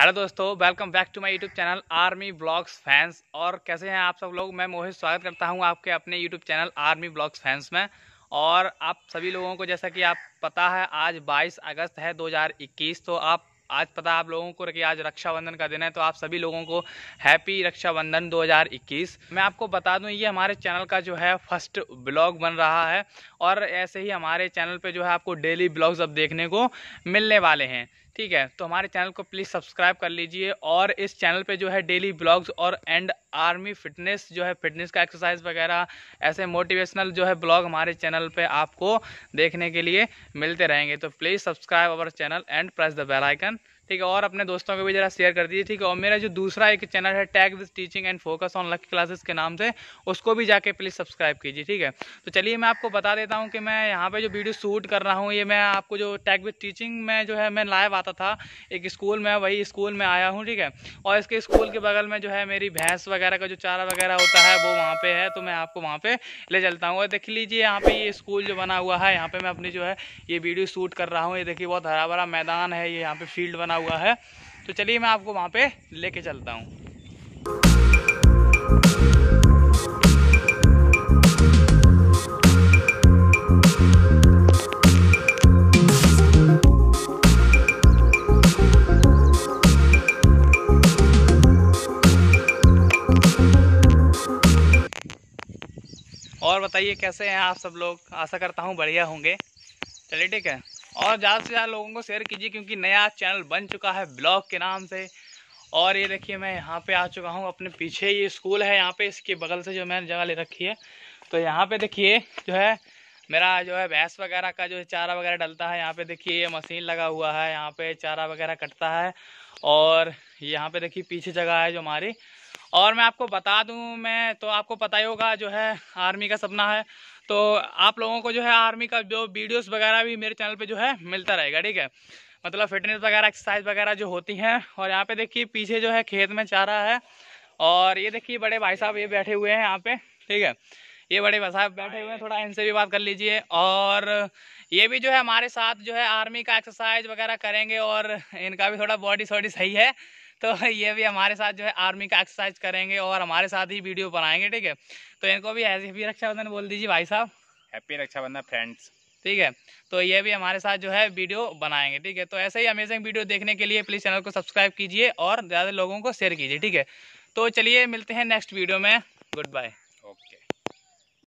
hello दोस्तों welcome back to my YouTube channel army blogs fans और कैसे हैं आप सब लोग मैं मोहित स्वागत करता हूं आपके अपने YouTube channel army blogs fans में और आप सभी लोगों को जैसा कि आप पता है आज 22 अगस्त है 2021 तो आप आज पता आप लोगों को रखिए आज रक्षाबंधन का दिन है तो आप सभी लोगों को हैप्पी रक्षाबंधन 2021 मैं आपको बता दूं ये हमारे चैनल का जो है फर्स्ट ब्लॉग बन रहा है और ऐसे ही हमारे चैनल पे जो है आपको डेली ब्लॉग्स अब देखने को मिलने वाले हैं ठीक है तो हमारे चैनल को प्लीज़ सब्सक्राइब कर लीजिए और इस चैनल पर जो है डेली ब्लॉग्स और एंड आर्मी फिटनेस जो है फिटनेस का एक्सरसाइज वगैरह ऐसे मोटिवेशनल जो है ब्लॉग हमारे चैनल पे आपको देखने के लिए मिलते रहेंगे तो please subscribe our channel and press the bell icon ठीक है और अपने दोस्तों को भी जरा शेयर कर दीजिए ठीक है और मेरा जो दूसरा एक चैनल है tag with teaching and focus on luck classes के नाम से उसको भी जाके प्लीज़ सब्सक्राइब कीजिए ठीक है तो चलिए मैं आपको बता देता हूँ कि मैं यहाँ पर जो वीडियो शूट कर रहा हूँ ये मैं आपको जो टैग विद टीचिंग में जो है मैं लाइव आता था एक स्कूल में वही स्कूल में आया हूँ ठीक है और इसके स्कूल के बगल में जो है मेरी भैंस वगैरह का जो चारा वगैरह होता है वो वहाँ पर है तो मैं आपको वहाँ पर ले चलता हूँ और देख लीजिए यहाँ पे ये स्कूल जो बना हुआ है यहाँ पर मैं अपनी जो है ये वीडियो शूट कर रहा हूँ ये देखिए बहुत हरा भरा मैदान है ये यहाँ पे फील्ड बना हुआ है तो चलिए मैं आपको वहाँ पे लेके चलता हूँ और बताइए कैसे हैं आप सब लोग आशा करता हूँ बढ़िया होंगे चलिए ठीक है और ज़्यादा से ज़्यादा लोगों को शेयर कीजिए क्योंकि नया चैनल बन चुका है ब्लॉग के नाम से और ये देखिए मैं यहाँ पे आ चुका हूँ अपने पीछे ये स्कूल है यहाँ पे इसके बगल से जो मैंने जगह ले रखी है तो यहाँ पे देखिए जो है मेरा जो है भैंस वगैरह का जो है चारा वगैरह डलता है यहाँ पे देखिए ये मशीन लगा हुआ है यहाँ पे चारा वगैरह कटता है और यहाँ पे देखिए पीछे जगह है जो हमारी और मैं आपको बता दूं मैं तो आपको पता ही होगा जो है आर्मी का सपना है तो आप लोगों को जो है आर्मी का जो वीडियोस वगैरह भी मेरे चैनल पे जो है मिलता रहेगा ठीक है मतलब फिटनेस वगैरह एक्सरसाइज वगैरह जो होती हैं और यहाँ पे देखिए पीछे जो है खेत में चारा है और ये देखिए बड़े भाई साहब ये बैठे हुए हैं यहाँ पे ठीक है ये बड़े भाई साहब बैठे हुए हैं थोड़ा इनसे भी बात कर लीजिए और ये भी जो है हमारे साथ जो है आर्मी का एक्सरसाइज वगैरह करेंगे और इनका भी थोड़ा बॉडी सॉडी सही है तो ये भी हमारे साथ जो है आर्मी का एक्सरसाइज करेंगे और हमारे साथ ही वीडियो बनाएंगे ठीक है तो इनको भी हैप्पी रक्षाबंधन बोल दीजिए भाई साहब हैप्पी रक्षाबंधन फ्रेंड्स ठीक है तो ये भी हमारे साथ जो है वीडियो बनाएंगे ठीक है तो ऐसे ही अमेजिंग वीडियो देखने के लिए प्लीज़ चैनल को सब्सक्राइब कीजिए और ज़्यादा लोगों को शेयर कीजिए ठीक है तो चलिए मिलते हैं नेक्स्ट वीडियो में गुड बाय